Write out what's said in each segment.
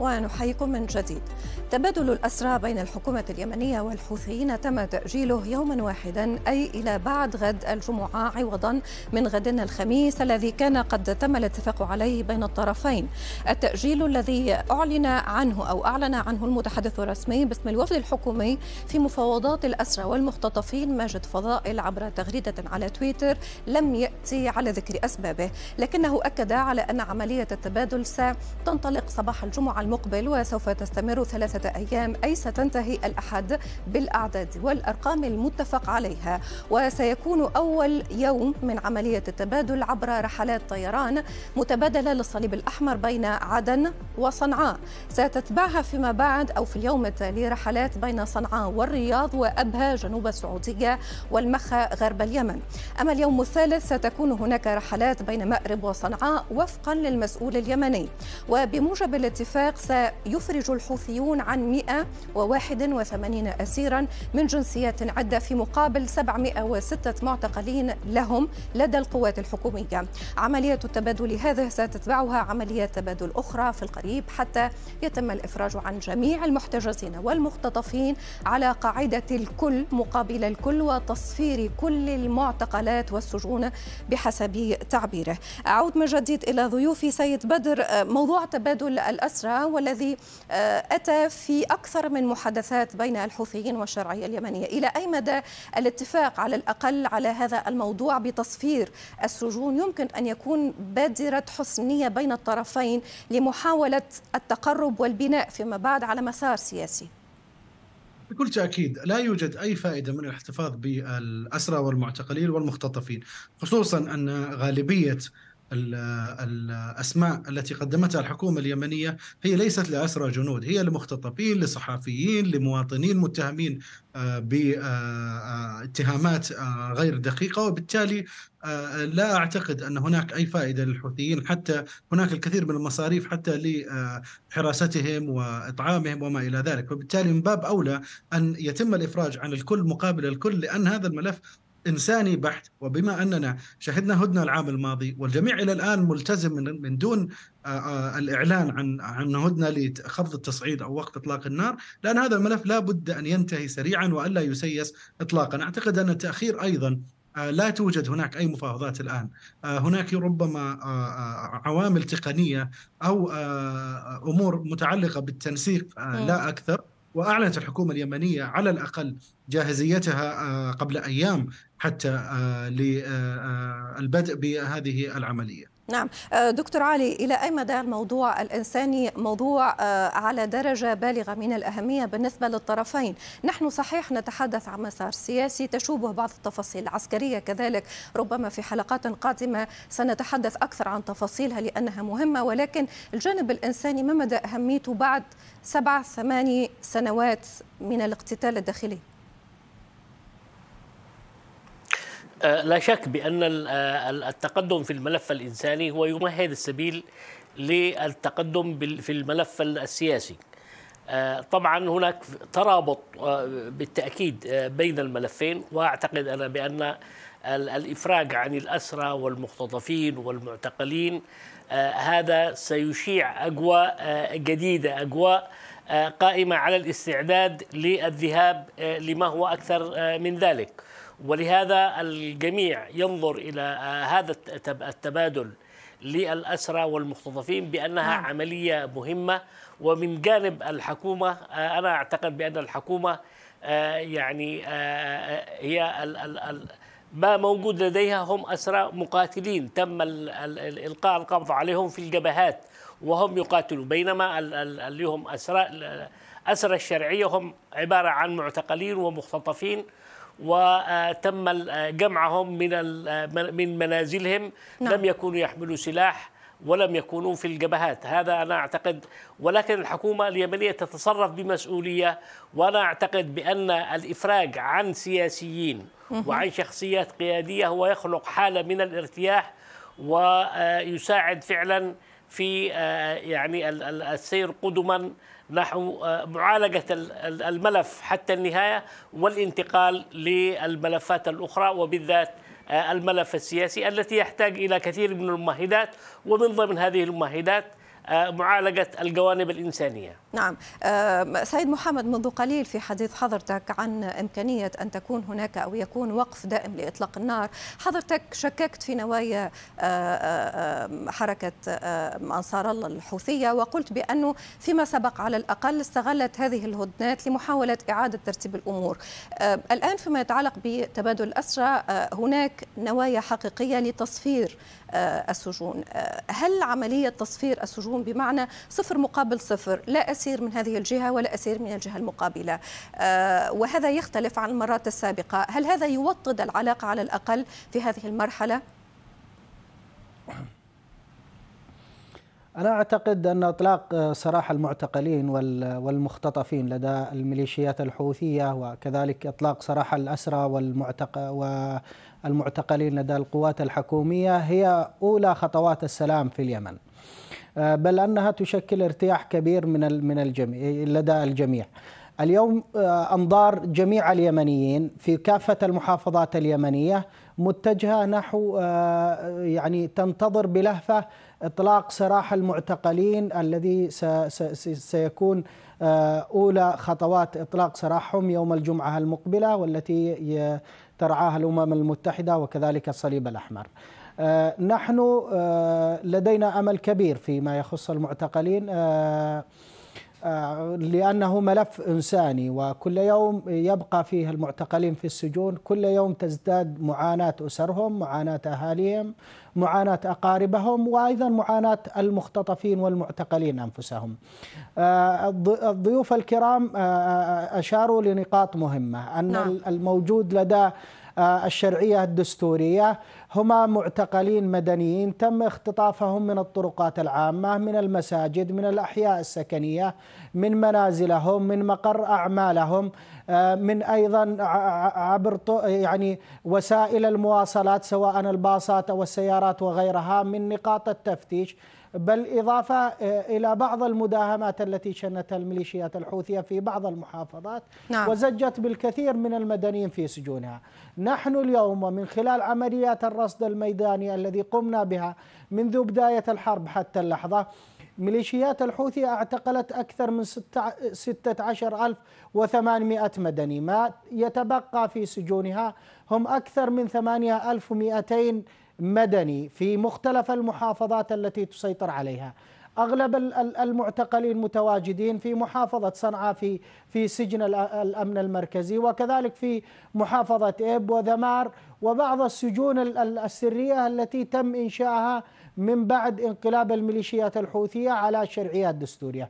ونحييكم من جديد تبادل الأسرى بين الحكومة اليمنية والحوثيين تم تأجيله يوما واحدا أي إلى بعد غد الجمعة عوضا من غد الخميس الذي كان قد تم الاتفاق عليه بين الطرفين التأجيل الذي أعلن عنه أو أعلن عنه المتحدث الرسمي باسم الوفد الحكومي في مفاوضات الأسرى والمختطفين ماجد فضائل عبر تغريدة على تويتر لم يأتي على ذكر أسبابه لكنه أكد على أن عملية التبادل ستنطلق صباح الجمعة المقبل وسوف تستمر ثلاثة أيام أي ستنتهي الأحد بالأعداد والأرقام المتفق عليها وسيكون أول يوم من عملية التبادل عبر رحلات طيران متبادلة للصليب الأحمر بين عدن وصنعاء ستتبعها فيما بعد أو في اليوم التالي رحلات بين صنعاء والرياض وأبها جنوب السعودية والمخا غرب اليمن أما اليوم الثالث ستكون هناك رحلات بين مأرب وصنعاء وفقا للمسؤول اليمني وبموجب الاتفاق الاتفاق سيفرج الحوثيون عن 181 أسيرا من جنسيات عدة في مقابل 706 معتقلين لهم لدى القوات الحكومية عملية التبادل هذه ستتبعها عمليات تبادل أخرى في القريب حتى يتم الإفراج عن جميع المحتجزين والمختطفين على قاعدة الكل مقابل الكل وتصفير كل المعتقلات والسجون بحسب تعبيره أعود من جديد إلى ضيوفي سيد بدر موضوع تبادل الأسرى والذي آه، أتى في أكثر من محادثات بين الحوثيين والشرعية اليمنية إلى أي مدى الاتفاق على الأقل على هذا الموضوع بتصفير السجون يمكن أن يكون بادرة حسن نية بين الطرفين لمحاولة التقرب والبناء فيما بعد على مسار سياسي بكل تأكيد لا يوجد أي فائدة من الاحتفاظ بالأسرى والمعتقلين والمختطفين خصوصا أن غالبية الأسماء التي قدمتها الحكومة اليمنية هي ليست لأسرى جنود هي لمختطفين لصحفيين لمواطنين متهمين آه، باتهامات آه، آه، غير دقيقة وبالتالي لا أعتقد أن هناك أي فائدة للحوثيين حتى هناك الكثير من المصاريف حتى لحراستهم وإطعامهم وما إلى ذلك وبالتالي من باب أولى أن يتم الإفراج عن الكل مقابل الكل لأن هذا الملف انساني بحت وبما اننا شهدنا هدنه العام الماضي والجميع الى الان ملتزم من دون آه، آه، الاعلان عن عن هدنه لخفض التصعيد او وقف اطلاق النار لان هذا الملف لا بد ان ينتهي سريعا والا يسيس اطلاقا اعتقد ان التاخير ايضا آه، لا توجد هناك اي مفاوضات الان هناك ربما عوامل تقنيه او امور متعلقه بالتنسيق لا اكثر واعلنت الحكومه اليمنيه على الاقل جاهزيتها آه، قبل ايام حتى آه، للبدء بهذه العمليه. نعم آه، دكتور علي إلى أي مدى الموضوع الإنساني موضوع آه، على درجة بالغة من الأهمية بالنسبة للطرفين نحن صحيح نتحدث عن مسار سياسي تشوبه بعض التفاصيل العسكرية كذلك ربما في حلقات قادمة سنتحدث أكثر عن تفاصيلها لأنها مهمة ولكن الجانب الإنساني ما مدى أهميته بعد سبع ثماني سنوات من الاقتتال الداخلي آه، لا شك بأن آه، التقدم في الملف الإنساني هو يمهد السبيل للتقدم في الملف السياسي آه، طبعا هناك ترابط بالتأكيد بين الملفين وأعتقد أنا بأن الإفراج عن الأسرى والمختطفين والمعتقلين هذا سيشيع أجواء جديدة أجواء قائمة على الاستعداد للذهاب لما هو أكثر من ذلك ولهذا الجميع ينظر إلى آه، هذا التبادل للأسرى والمختطفين بأنها نعم. عملية مهمة ومن جانب الحكومة آه، أنا أعتقد بأن الحكومة آه، يعني هي ما موجود لديها هم أسرى مقاتلين تم إلقاء القبض عليهم في الجبهات وهم يقاتلوا بينما اللي هم أسرى أسرى الشرعية هم عبارة عن معتقلين ومختطفين وتم جمعهم من من منازلهم نعم. لم يكونوا يحملوا سلاح ولم يكونوا في الجبهات هذا أنا أعتقد ولكن الحكومة اليمنية تتصرف بمسؤولية وأنا أعتقد بأن الإفراج عن سياسيين وعن شخصيات قيادية هو يخلق حالة من الارتياح ويساعد فعلا في آه، يعني السير قدما نحو آه، معالجة الملف حتى النهاية والانتقال للملفات الأخرى وبالذات آه، الملف السياسي التي يحتاج إلى كثير من الممهدات ومن ضمن هذه الممهدات آه، معالجة الجوانب الإنسانية نعم آه، سيد محمد منذ قليل في حديث حضرتك عن إمكانية أن تكون هناك أو يكون وقف دائم لإطلاق النار حضرتك شككت في نوايا آه، حركة أنصار الله الحوثية وقلت بأنه فيما سبق على الأقل استغلت هذه الهدنات لمحاولة إعادة ترتيب الأمور الآن فيما يتعلق بتبادل الأسرى هناك نوايا حقيقية لتصفير السجون هل عملية تصفير السجون لهم بمعنى صفر مقابل صفر لا أسير من هذه الجهة ولا أسير من الجهة المقابلة آه، وهذا يختلف عن المرات السابقة هل هذا يوطد العلاقة على الأقل في هذه المرحلة؟ أنا أعتقد أن إطلاق آه، سراح المعتقلين والمختطفين لدى الميليشيات الحوثية وكذلك إطلاق سراح الأسرى والمعتقلين لدى القوات الحكومية هي أولى خطوات السلام في اليمن آه، بل أنها تشكل ارتياح كبير من من الجميع إيه، لدى الجميع اليوم آه، أنظار جميع اليمنيين في كافة المحافظات اليمنية متجهة نحو آه، يعني تنتظر بلهفة إطلاق سراح المعتقلين الذي سيكون أولى خطوات إطلاق سراحهم يوم الجمعة المقبلة والتي ترعاها الأمم المتحدة وكذلك الصليب الأحمر آه، نحن آه، لدينا أمل كبير فيما يخص المعتقلين آه، لأنه ملف إنساني وكل يوم يبقى فيه المعتقلين في السجون كل يوم تزداد معاناة أسرهم معاناة أهاليهم معاناة أقاربهم وأيضا معاناة المختطفين والمعتقلين أنفسهم الضيوف الكرام أشاروا لنقاط مهمة أن نعم. الموجود لدى آه، الشرعية الدستورية هما معتقلين مدنيين تم اختطافهم من الطرقات العامة من المساجد من الأحياء السكنية من منازلهم من مقر أعمالهم آه، من أيضا عبر يعني وسائل المواصلات سواء الباصات أو السيارات وغيرها من نقاط التفتيش بالإضافة آه، إلى بعض المداهمات التي شنتها الميليشيات الحوثية في بعض المحافظات نعم. وزجت بالكثير من المدنيين في سجونها نحن اليوم ومن خلال عمليات الرصد الميداني الذي قمنا بها منذ بداية الحرب حتى اللحظة ميليشيات الحوثي اعتقلت أكثر من 16800 مدني ما يتبقى في سجونها هم أكثر من 8200 مدني في مختلف المحافظات التي تسيطر عليها اغلب المعتقلين متواجدين في محافظه صنعاء في في سجن الامن المركزي وكذلك في محافظه اب وذمار وبعض السجون السريه التي تم انشائها من بعد انقلاب الميليشيات الحوثيه على شرعيات دستوريه.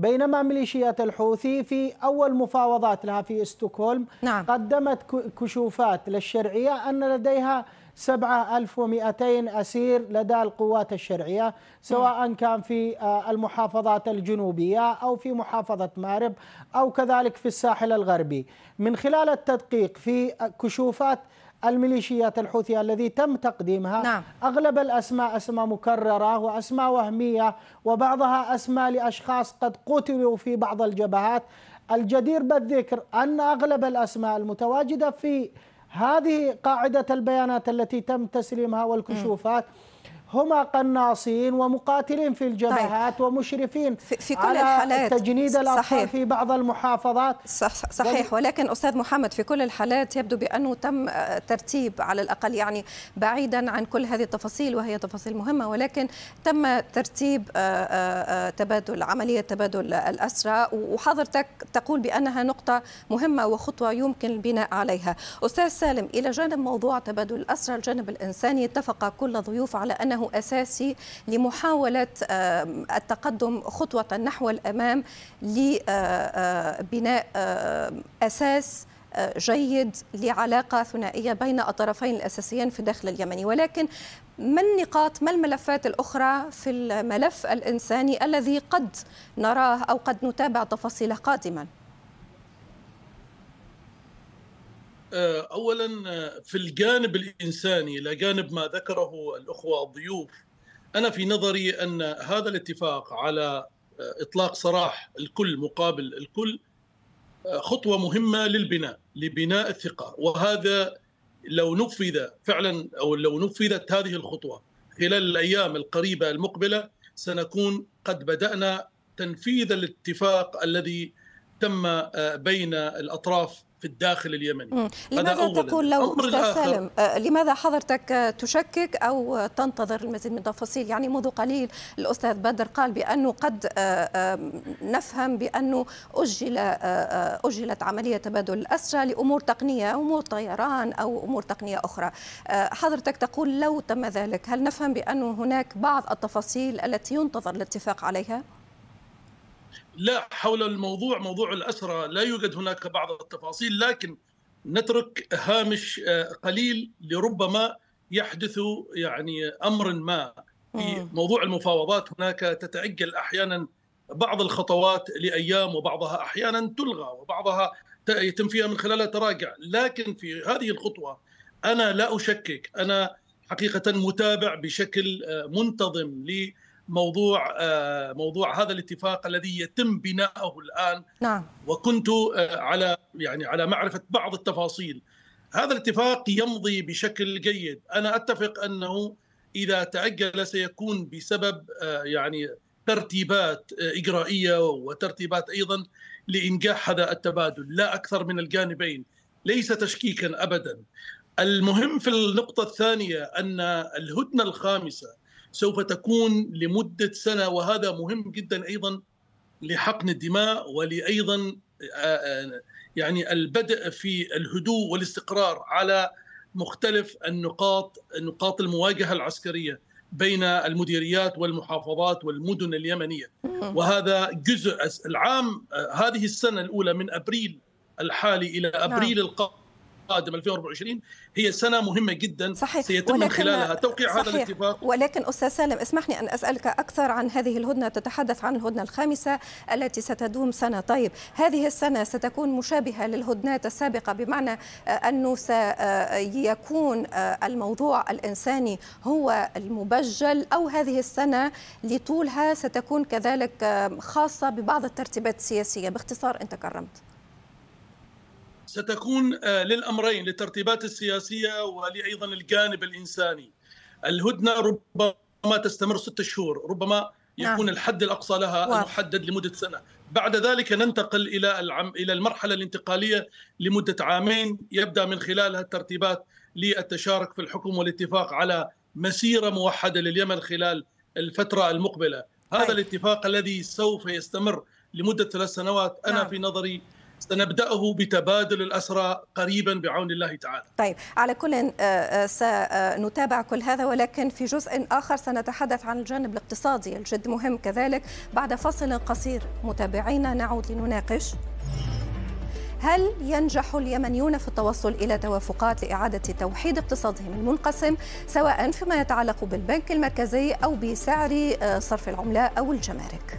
بينما ميليشيات الحوثي في أول مفاوضات لها في استوكهولم نعم. قدمت كشوفات للشرعية أن لديها 7200 أسير لدى القوات الشرعية سواء نعم. كان في آه، المحافظات الجنوبية أو في محافظة مارب أو كذلك في الساحل الغربي من خلال التدقيق في آه، كشوفات الميليشيات الحوثية الذي تم تقديمها نعم. أغلب الأسماء أسماء مكررة وأسماء وهمية وبعضها أسماء لأشخاص قد قتلوا في بعض الجبهات الجدير بالذكر أن أغلب الأسماء المتواجدة في هذه قاعدة البيانات التي تم تسليمها والكشوفات م. هما قناصين ومقاتلين في الجبهات طيب. ومشرفين في, كل على الحالات تجنيد الأطفال في بعض المحافظات صح صحيح ولكن أستاذ محمد في كل الحالات يبدو بأنه تم آه، ترتيب على الأقل يعني بعيدا عن كل هذه التفاصيل وهي تفاصيل مهمة ولكن تم ترتيب آه، آه، تبادل عملية تبادل الأسرى وحضرتك تقول بأنها نقطة مهمة وخطوة يمكن البناء عليها أستاذ سالم إلى جانب موضوع تبادل الأسرى الجانب الإنساني اتفق كل ضيوف على أنه أنه أساسي لمحاولة التقدم خطوة نحو الأمام لبناء أساس جيد لعلاقه ثنائيه بين الطرفين الاساسيين في الداخل اليمني ولكن ما النقاط ما الملفات الاخرى في الملف الانساني الذي قد نراه او قد نتابع تفاصيله قادما آه، اولا آه، في الجانب الانساني الى جانب ما ذكره الاخوه الضيوف انا في نظري ان هذا الاتفاق على آه، اطلاق سراح الكل مقابل الكل خطوه مهمه للبناء لبناء الثقه وهذا لو نفذ فعلا او لو نفذت هذه الخطوه خلال الايام القريبه المقبله سنكون قد بدانا تنفيذ الاتفاق الذي تم بين الاطراف في الداخل اليمني لماذا أولاً. تقول لو سالم آه، لماذا حضرتك تشكك أو تنتظر المزيد من التفاصيل يعني منذ قليل الأستاذ بدر قال بأنه قد آه، آه، نفهم بأنه أجل أجلت عملية تبادل الأسرى لأمور تقنية أمور طيران أو أمور تقنية أخرى حضرتك تقول لو تم ذلك هل نفهم بأنه هناك بعض التفاصيل التي ينتظر الاتفاق عليها؟ لا حول الموضوع موضوع الأسرة لا يوجد هناك بعض التفاصيل لكن نترك هامش آه، قليل لربما يحدث يعني أمر ما في موضوع المفاوضات هناك تتأجل أحيانا بعض الخطوات لأيام وبعضها أحيانا تلغى وبعضها يتم فيها من خلالها تراجع لكن في هذه الخطوة أنا لا أشكك أنا حقيقة متابع بشكل آه، منتظم ل موضوع آه، موضوع هذا الاتفاق الذي يتم بناؤه الان نعم. وكنت آه، على يعني على معرفه بعض التفاصيل هذا الاتفاق يمضي بشكل جيد انا اتفق انه اذا تاجل سيكون بسبب آه، يعني ترتيبات اجرائيه وترتيبات ايضا لانجاح هذا التبادل لا اكثر من الجانبين ليس تشكيكا ابدا المهم في النقطه الثانيه ان الهدنه الخامسه سوف تكون لمدة سنة وهذا مهم جدا أيضا لحقن الدماء ولأيضا آه، آه، يعني البدء في الهدوء والاستقرار على مختلف النقاط نقاط المواجهة العسكرية بين المديريات والمحافظات والمدن اليمنية وهذا جزء العام آه، هذه السنة الأولى من أبريل الحالي إلى نعم. أبريل القادم القادم 2024 هي سنه مهمه جدا صحيح. سيتم من خلالها توقيع صحيح. هذا الاتفاق ولكن استاذ سالم اسمحني ان اسالك اكثر عن هذه الهدنه تتحدث عن الهدنه الخامسه التي ستدوم سنه طيب هذه السنه ستكون مشابهه للهدنات السابقه بمعنى انه سيكون الموضوع الانساني هو المبجل او هذه السنه لطولها ستكون كذلك خاصه ببعض الترتيبات السياسيه باختصار انت كرمت ستكون آه، للأمرين للترتيبات السياسية ولأيضا الجانب الإنساني الهدنة ربما تستمر ستة شهور ربما نعم. يكون نعم. الحد الأقصى لها محدد لمدة سنة بعد ذلك ننتقل إلى العم... إلى المرحلة الانتقالية لمدة عامين يبدأ من خلالها الترتيبات للتشارك في الحكم والاتفاق على مسيرة موحدة لليمن خلال الفترة المقبلة هذا طيب. الاتفاق الذي سوف يستمر لمدة ثلاث سنوات أنا نعم. في نظري سنبدأه بتبادل الأسرى قريبا بعون الله تعالى طيب على كل آه، آه، سنتابع كل هذا ولكن في جزء آخر سنتحدث عن الجانب الاقتصادي الجد مهم كذلك بعد فصل قصير متابعينا نعود لنناقش هل ينجح اليمنيون في التوصل الى توافقات لاعاده توحيد اقتصادهم المنقسم سواء فيما يتعلق بالبنك المركزي او بسعر آه، صرف العمله او الجمارك؟